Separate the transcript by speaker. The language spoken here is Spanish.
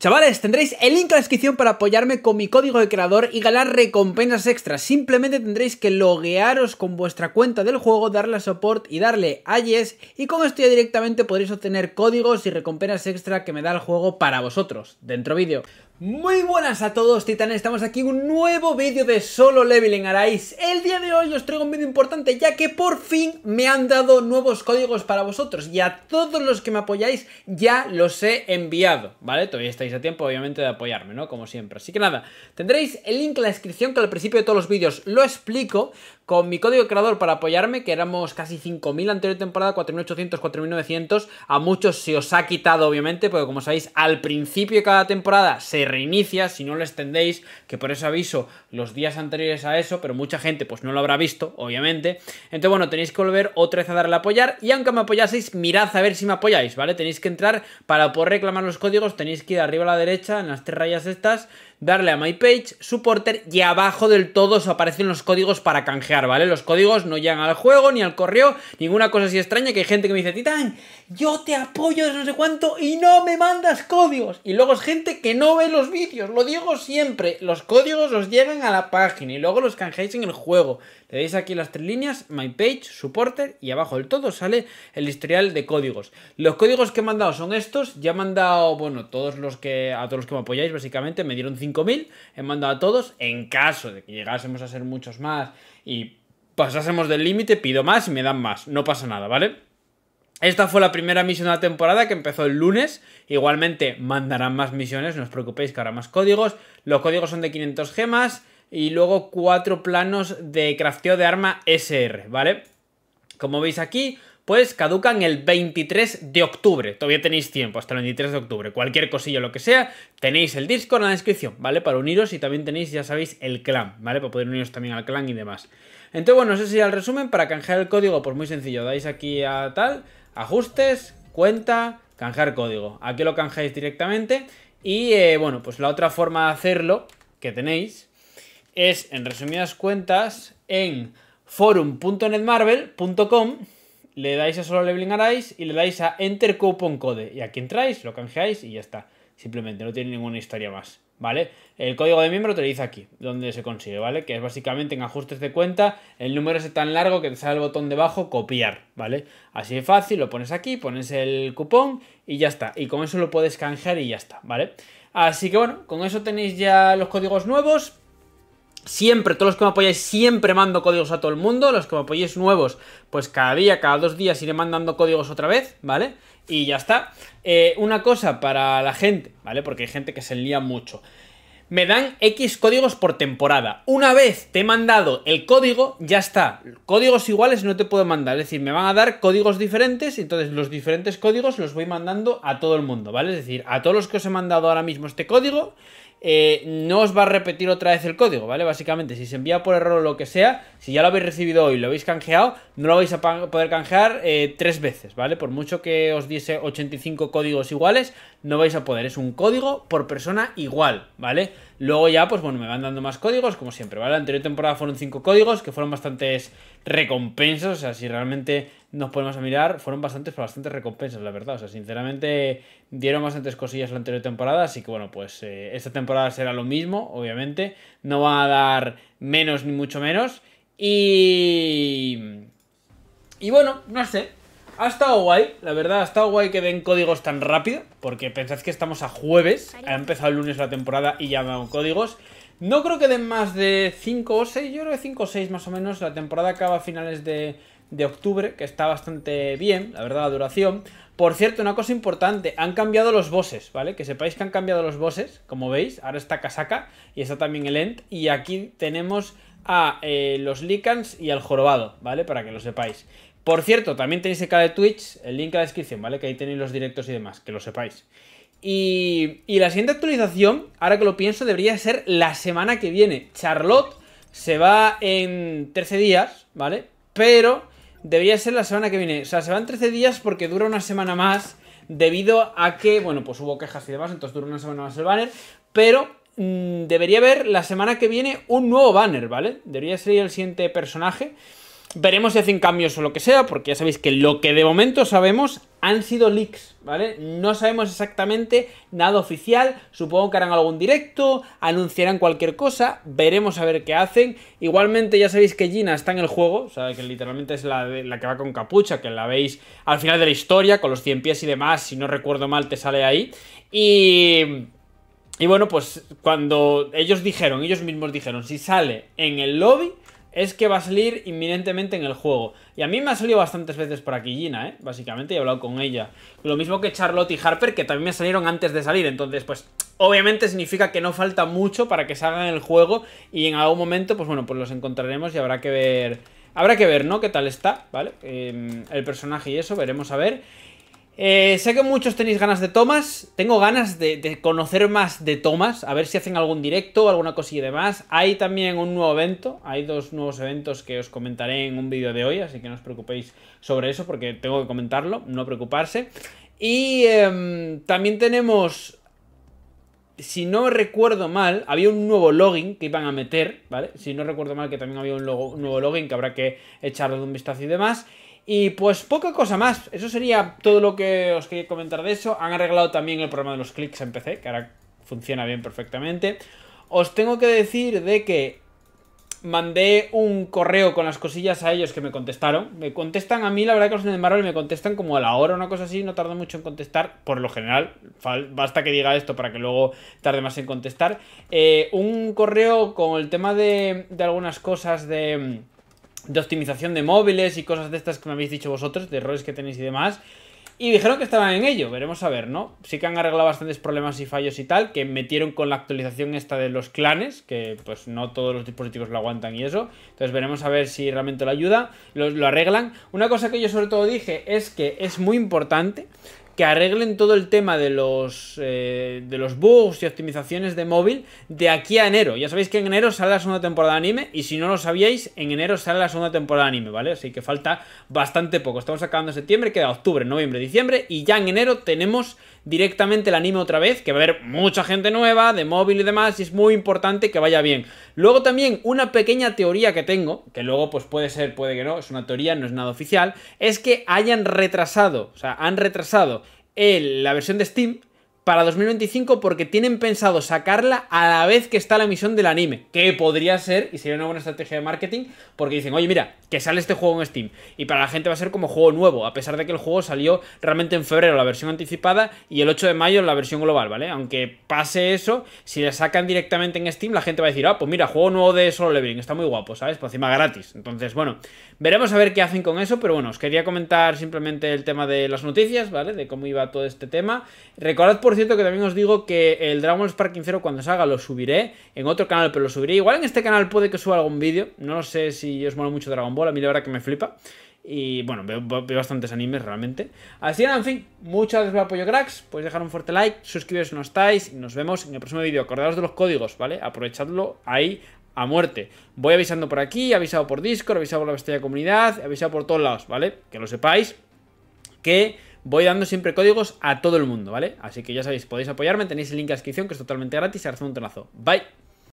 Speaker 1: Chavales, tendréis el link en la descripción para apoyarme con mi código de creador y ganar recompensas extras. Simplemente tendréis que loguearos con vuestra cuenta del juego, darle a support y darle a yes y con esto ya directamente podréis obtener códigos y recompensas extra que me da el juego para vosotros. Dentro vídeo. Muy buenas a todos titanes, estamos aquí en un nuevo vídeo de Solo Leveling Araís. El día de hoy os traigo un vídeo importante ya que por fin me han dado nuevos códigos para vosotros Y a todos los que me apoyáis ya los he enviado, ¿vale? Todavía estáis a tiempo obviamente de apoyarme, ¿no? Como siempre Así que nada, tendréis el link en la descripción que al principio de todos los vídeos lo explico Con mi código creador para apoyarme que éramos casi 5.000 anterior temporada, 4.800, 4.900 A muchos se os ha quitado obviamente porque como sabéis al principio de cada temporada se reinicia si no lo extendéis, que por eso aviso los días anteriores a eso, pero mucha gente pues no lo habrá visto, obviamente. Entonces, bueno, tenéis que volver otra vez a darle a apoyar y aunque me apoyaseis, mirad a ver si me apoyáis, ¿vale? Tenéis que entrar para poder reclamar los códigos, tenéis que ir arriba a la derecha en las tres rayas estas darle a My Page, Supporter y abajo del todo os aparecen los códigos para canjear, ¿vale? Los códigos no llegan al juego ni al correo, ninguna cosa así extraña que hay gente que me dice, Titán, yo te apoyo desde no sé cuánto y no me mandas códigos. Y luego es gente que no ve los vídeos, lo digo siempre, los códigos os llegan a la página y luego los canjeáis en el juego. Le veis aquí las tres líneas, My Page, Supporter y abajo del todo sale el historial de códigos. Los códigos que he mandado son estos, ya he mandado, bueno, todos los que, a todos los que me apoyáis básicamente, me dieron 5 5.000, he mandado a todos. En caso de que llegásemos a ser muchos más y pasásemos del límite, pido más y me dan más. No pasa nada, ¿vale? Esta fue la primera misión de la temporada que empezó el lunes. Igualmente mandarán más misiones, no os preocupéis que habrá más códigos. Los códigos son de 500 gemas y luego cuatro planos de crafteo de arma SR, ¿vale? Como veis aquí, pues caducan el 23 de octubre. Todavía tenéis tiempo hasta el 23 de octubre. Cualquier cosilla, lo que sea, tenéis el disco en la descripción, ¿vale? Para uniros y también tenéis, ya sabéis, el clan, ¿vale? Para poder uniros también al clan y demás. Entonces, bueno, ese sería el resumen. Para canjear el código, pues muy sencillo. Dais aquí a tal, ajustes, cuenta, canjear código. Aquí lo canjeáis directamente. Y, eh, bueno, pues la otra forma de hacerlo que tenéis es, en resumidas cuentas, en forum.netmarvel.com le dais a solo leveling y le dais a enter cupón code. Y aquí entráis, lo canjeáis y ya está. Simplemente no tiene ninguna historia más. ¿Vale? El código de miembro te lo dice aquí, donde se consigue, ¿vale? Que es básicamente en ajustes de cuenta, el número es tan largo que te sale el botón debajo copiar, ¿vale? Así de fácil, lo pones aquí, pones el cupón y ya está. Y con eso lo puedes canjear y ya está, ¿vale? Así que bueno, con eso tenéis ya los códigos nuevos Siempre, todos los que me apoyáis, siempre mando códigos a todo el mundo. Los que me apoyéis nuevos, pues cada día, cada dos días iré mandando códigos otra vez, ¿vale? Y ya está. Eh, una cosa para la gente, ¿vale? Porque hay gente que se lía mucho me dan X códigos por temporada. Una vez te he mandado el código, ya está. Códigos iguales no te puedo mandar. Es decir, me van a dar códigos diferentes, entonces los diferentes códigos los voy mandando a todo el mundo, ¿vale? Es decir, a todos los que os he mandado ahora mismo este código, eh, no os va a repetir otra vez el código, ¿vale? Básicamente, si se envía por error o lo que sea, si ya lo habéis recibido hoy y lo habéis canjeado, no lo vais a poder canjear eh, tres veces, ¿vale? Por mucho que os diese 85 códigos iguales, no vais a poder. Es un código por persona igual, ¿vale? Luego ya, pues bueno, me van dando más códigos, como siempre, ¿vale? La anterior temporada fueron 5 códigos, que fueron bastantes recompensas, o sea, si realmente nos ponemos a mirar, fueron bastantes, bastantes recompensas, la verdad. O sea, sinceramente, dieron bastantes cosillas la anterior temporada, así que bueno, pues eh, esta temporada será lo mismo, obviamente. No va a dar menos ni mucho menos. Y... Y bueno, no sé, ha estado guay, la verdad, ha estado guay que den códigos tan rápido, porque pensad que estamos a jueves, ha empezado el lunes la temporada y ya dan códigos. No creo que den más de 5 o 6, yo creo que 5 o 6 más o menos, la temporada acaba a finales de, octubre, que está bastante bien, la verdad, la duración. Por cierto, una cosa importante, han cambiado los bosses, ¿vale? Que sepáis que han cambiado los bosses, como veis, ahora está Casaca y está también el Ent y aquí tenemos a eh, los Licans y al Jorobado, ¿vale? Para que lo sepáis. Por cierto, también tenéis el canal de Twitch, el link en la descripción, ¿vale? Que ahí tenéis los directos y demás, que lo sepáis. Y, la siguiente actualización, ahora que lo pienso, debería ser la semana que viene. Charlotte se va en 13 días, ¿vale? Pero debería ser la semana que viene. O sea, se en 13 días porque dura una semana más debido a que, bueno, pues hubo quejas y demás, entonces dura una semana más el banner, pero mm, debería haber la semana que viene un nuevo banner, ¿vale? Debería ser el siguiente personaje. Veremos si hacen cambios o lo que sea, porque ya sabéis que lo que de momento sabemos han sido leaks, ¿vale? No sabemos exactamente nada oficial, supongo que harán algún directo, anunciarán cualquier cosa, veremos a ver qué hacen. Igualmente ya sabéis que Gina está en el juego, o que literalmente es la, la que va con capucha, que la veis al final de la historia, con los 100 pies y demás, si no recuerdo mal te sale ahí. Y... Y bueno, pues cuando ellos dijeron, ellos mismos dijeron, si sale en el lobby es que va a salir inminentemente en el juego. Y a mí me ha salido bastantes veces por aquí Gina, ¿eh? Básicamente, he hablado con ella. Lo mismo que Charlotte y Harper, que también me salieron antes de salir. Entonces, pues, obviamente significa que no falta mucho para que salgan en el juego. Y en algún momento, pues bueno, pues los encontraremos y habrá que ver... Habrá que ver, ¿no? ¿Qué tal está? ¿Vale? Em, el personaje y eso, veremos a ver. Eh, sé que muchos tenéis ganas de tomas, Tengo ganas de, conocer más de Tomás. A ver si hacen algún directo, alguna cosilla y demás. Hay también un nuevo evento. Hay dos nuevos eventos que os comentaré en un vídeo de hoy. Así que no os preocupéis sobre eso porque tengo que comentarlo. No preocuparse. Y em, también tenemos... Si no recuerdo mal, había un nuevo login que iban a meter, ¿vale? Si no recuerdo mal que también había un, un nuevo login que habrá que echarle un vistazo y demás. Y pues poca cosa más. Eso sería todo lo que os quería comentar de eso. Han arreglado también el problema de los clics en PC, que ahora funciona bien perfectamente. Os tengo que decir de que mandé un correo con las cosillas a ellos que me contestaron. Me contestan a mí, la verdad que los de y me contestan como a la hora, una cosa así, no tarda mucho en contestar, por lo general, basta que diga esto para que luego tarde más en contestar. Eh, un correo con el tema de algunas cosas de mm, de optimización de móviles y cosas de estas que me habéis dicho vosotros, de errores que tenéis y demás. Y dijeron que estaban en ello, veremos a ver, ¿no? Sí que han arreglado bastantes problemas y fallos y tal, que metieron con la actualización esta de los clanes, que pues no todos los dispositivos lo aguantan y eso. Entonces veremos a ver si realmente lo ayuda, lo, lo arreglan. Una cosa que yo sobre todo dije es que es muy importante que arreglen todo el tema de los, eh, de los bugs y optimizaciones de móvil de aquí a enero. Ya sabéis que en enero sale la segunda temporada de anime y si no lo sabíais, en enero sale la segunda temporada de anime, ¿vale? Así que falta bastante poco. Estamos acabando septiembre, queda octubre, noviembre, diciembre y ya en enero tenemos directamente el anime otra vez, que va a haber mucha gente nueva, de móvil y demás, y es muy importante que vaya bien. Luego también una pequeña teoría que tengo, que luego pues puede ser, puede que no, es una teoría, no es nada oficial, es que hayan retrasado, o sea, han retrasado la versión de Steam para 2025 porque tienen pensado sacarla a la vez que está la emisión del anime, que podría ser y sería una buena estrategia de marketing porque dicen, oye mira, que sale este juego en Steam y para la gente va a ser como juego nuevo, a pesar de que el juego salió realmente en febrero la versión anticipada y el 8 de mayo la versión global, ¿vale? Aunque pase eso, si la sacan directamente en Steam la gente va a decir, ah, pues mira, juego nuevo de Solo Leveling, está muy guapo, ¿sabes? Por encima gratis. Entonces, bueno, veremos a ver qué hacen con eso, pero bueno, os quería comentar simplemente el tema de las noticias, ¿vale? De cómo iba todo este tema. Recordad, por cierto, que también os digo que el Dragon Ball Spark Zero cuando salga lo subiré en otro canal, pero lo subiré. Igual en este canal puede que suba algún vídeo. No sé si os mola mucho Dragon Ball, a mí la verdad que me flipa. Y bueno, veo, bastantes animes realmente. Así que, en fin, muchas gracias por el apoyo, cracks. Podéis dejar un fuerte like, suscribiros si no estáis. Y nos vemos en el próximo vídeo. Acordaos de los códigos, ¿vale? Aprovechadlo ahí a muerte. Voy avisando por aquí, avisado por Discord, avisado por la bestia de comunidad, avisado por todos lados, ¿vale? Que lo sepáis. Que voy dando siempre códigos a todo el mundo, ¿vale? Así que ya sabéis, podéis apoyarme, tenéis el link en la descripción que es totalmente gratis y un trazo. Bye.